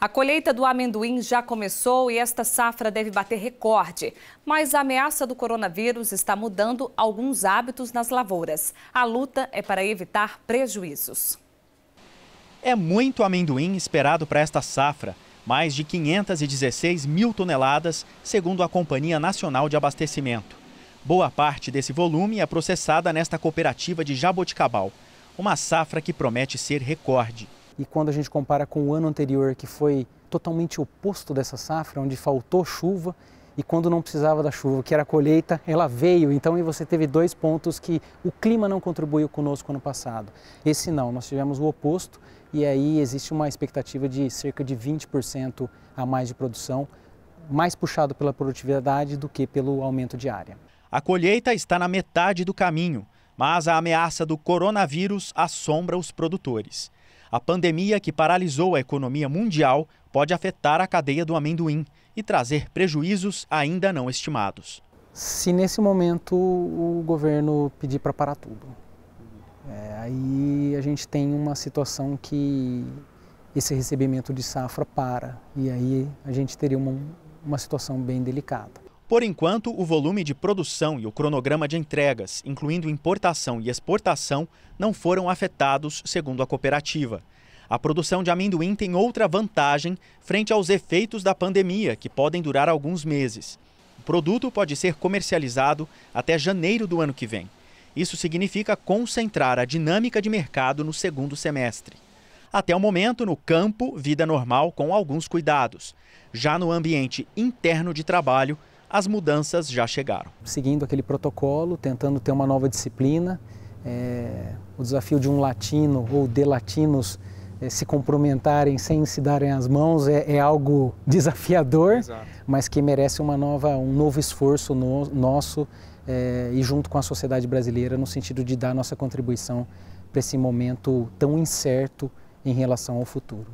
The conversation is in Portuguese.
A colheita do amendoim já começou e esta safra deve bater recorde. Mas a ameaça do coronavírus está mudando alguns hábitos nas lavouras. A luta é para evitar prejuízos. É muito amendoim esperado para esta safra. Mais de 516 mil toneladas, segundo a Companhia Nacional de Abastecimento. Boa parte desse volume é processada nesta cooperativa de Jaboticabal. Uma safra que promete ser recorde e quando a gente compara com o ano anterior, que foi totalmente oposto dessa safra, onde faltou chuva e quando não precisava da chuva, que era a colheita, ela veio. Então, e você teve dois pontos que o clima não contribuiu conosco ano passado. Esse não, nós tivemos o oposto e aí existe uma expectativa de cerca de 20% a mais de produção, mais puxado pela produtividade do que pelo aumento de área. A colheita está na metade do caminho, mas a ameaça do coronavírus assombra os produtores. A pandemia que paralisou a economia mundial pode afetar a cadeia do amendoim e trazer prejuízos ainda não estimados. Se nesse momento o governo pedir para parar tudo, é, aí a gente tem uma situação que esse recebimento de safra para, e aí a gente teria uma, uma situação bem delicada. Por enquanto, o volume de produção e o cronograma de entregas, incluindo importação e exportação, não foram afetados, segundo a cooperativa. A produção de amendoim tem outra vantagem frente aos efeitos da pandemia, que podem durar alguns meses. O produto pode ser comercializado até janeiro do ano que vem. Isso significa concentrar a dinâmica de mercado no segundo semestre. Até o momento, no campo, vida normal com alguns cuidados. Já no ambiente interno de trabalho, as mudanças já chegaram. Seguindo aquele protocolo, tentando ter uma nova disciplina, é, o desafio de um latino ou de latinos é, se cumprimentarem sem se darem as mãos é, é algo desafiador, Exato. mas que merece uma nova, um novo esforço no, nosso é, e junto com a sociedade brasileira no sentido de dar nossa contribuição para esse momento tão incerto em relação ao futuro.